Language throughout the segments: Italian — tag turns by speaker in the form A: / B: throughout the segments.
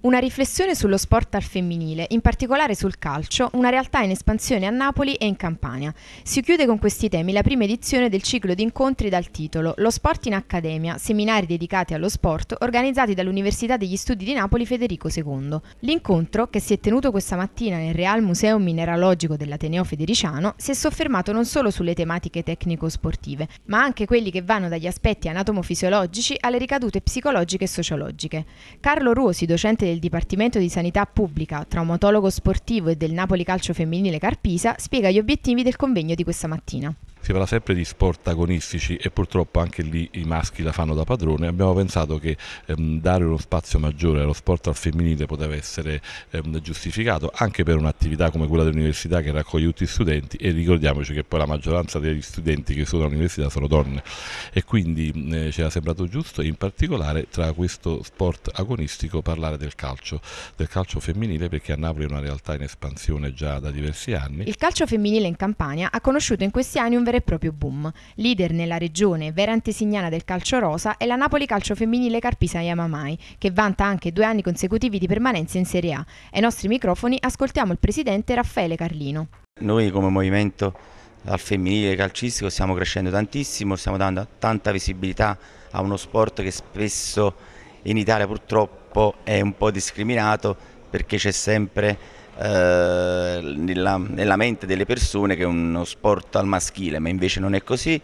A: Una riflessione sullo sport al femminile, in particolare sul calcio, una realtà in espansione a Napoli e in Campania. Si chiude con questi temi la prima edizione del ciclo di incontri dal titolo Lo sport in accademia, seminari dedicati allo sport organizzati dall'Università degli Studi di Napoli Federico II. L'incontro, che si è tenuto questa mattina nel Real Museum Mineralogico dell'Ateneo Federiciano, si è soffermato non solo sulle tematiche tecnico-sportive, ma anche quelli che vanno dagli aspetti anatomo-fisiologici alle ricadute psicologiche e sociologiche. Carlo Ruosi, docente del Dipartimento di Sanità Pubblica, traumatologo sportivo e del Napoli Calcio Femminile Carpisa, spiega gli obiettivi del convegno di questa mattina
B: si parla sempre di sport agonistici e purtroppo anche lì i maschi la fanno da padrone, abbiamo pensato che ehm, dare uno spazio maggiore allo sport al femminile poteva essere ehm, giustificato anche per un'attività come quella dell'università che raccoglie tutti gli studenti e ricordiamoci che poi la maggioranza degli studenti che sono all'università sono donne e quindi eh, ci era sembrato giusto in particolare tra questo sport agonistico parlare del calcio, del calcio femminile perché a Napoli è una realtà in espansione già da diversi anni. Il
A: calcio femminile in Campania ha conosciuto in questi anni un vero e proprio boom. Leader nella regione, vera antesignana del calcio rosa, è la Napoli Calcio Femminile Carpisa Yamamai, che vanta anche due anni consecutivi di permanenza in Serie A. Ai nostri microfoni ascoltiamo il presidente Raffaele Carlino.
C: Noi come movimento al femminile calcistico stiamo crescendo tantissimo, stiamo dando tanta visibilità a uno sport che spesso in Italia purtroppo è un po' discriminato perché c'è sempre eh, nella, nella, mente delle persone che è uno sport al maschile, ma invece non è così.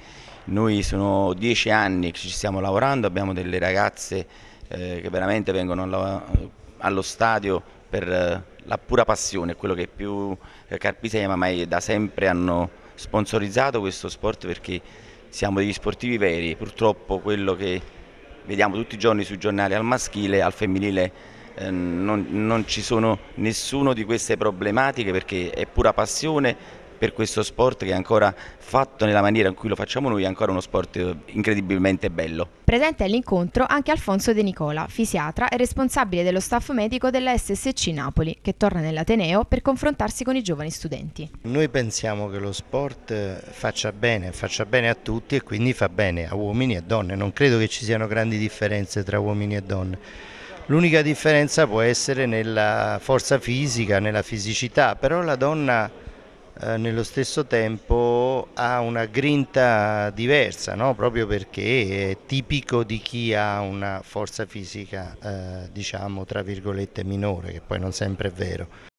C: Noi sono dieci anni che ci stiamo lavorando, abbiamo delle ragazze eh, che veramente vengono alla, allo stadio per eh, la pura passione, quello che più eh, Carpisei ma mai da sempre hanno sponsorizzato questo sport perché siamo degli sportivi veri, purtroppo quello che vediamo tutti i giorni sui giornali al maschile, al femminile eh, non, non ci sono nessuno di queste problematiche perché è pura passione per questo sport che è ancora fatto nella maniera in cui lo facciamo noi, è ancora uno sport eh, incredibilmente bello.
A: Presente all'incontro anche Alfonso De Nicola, fisiatra e responsabile dello staff medico della SSC Napoli, che torna nell'Ateneo per confrontarsi con i giovani studenti.
D: Noi pensiamo che lo sport eh, faccia bene, faccia bene a tutti e quindi fa bene a uomini e donne, non credo che ci siano grandi differenze tra uomini e donne L'unica differenza può essere nella forza fisica, nella fisicità, però la donna eh, nello stesso tempo ha una grinta diversa, no? proprio perché è tipico di chi ha una forza fisica, eh, diciamo, tra virgolette, minore, che poi non sempre è vero.